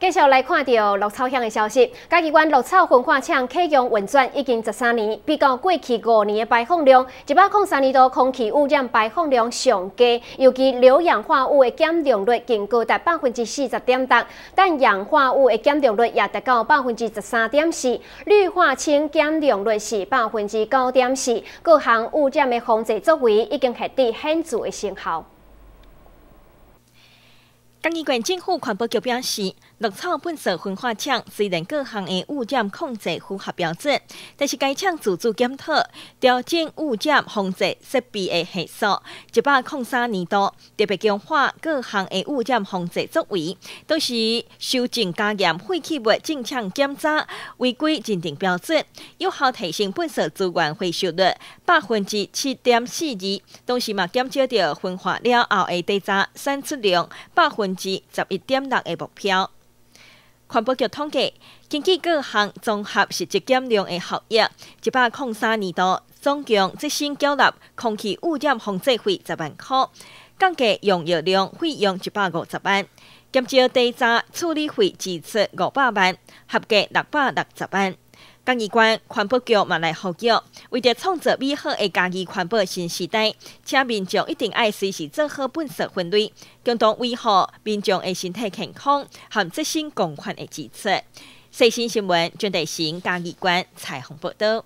继续来看到绿草乡的消息，嘉机关绿草分化厂启用运转已经十三年，比较过去五年的排放量，一百零三年多空气污染排放量上低，尤其硫氧化物的减量率更高达百分之四十点六，氮氧化物的减量率也达到百分之十三点四，氯化氢减量率是百分之九点四，各项污染的防治作为已经取得显著的成效。海县政府环保局表示，绿草本色焚化厂虽然各项的污染控制符合标准，但是该厂自主检测、调整污染控制设备的系数，一百零三年度特别强化各项的污染控制作为，都是修正加严废弃物进场检查、违规认定标准，有效提升本色资源回收率百分之七点四二，同时嘛减少掉焚化了后的地渣产出量百分。至十一点六的目标。环保局统计，根据各项综合实际减量的效益，一百零三年度总共执行缴纳空气污染防治费十万元，降低用药量费用一百五十万，减少地渣处理费支出五百万，合计六百六十万。嘉义县环保局嘛来呼吁，为着创造美好的嘉义环保新时代，请民众一定要随时做好垃圾分类，共同维护民众的身体健康和执行共款的支持。四新新闻，专题行嘉义县彩虹报道。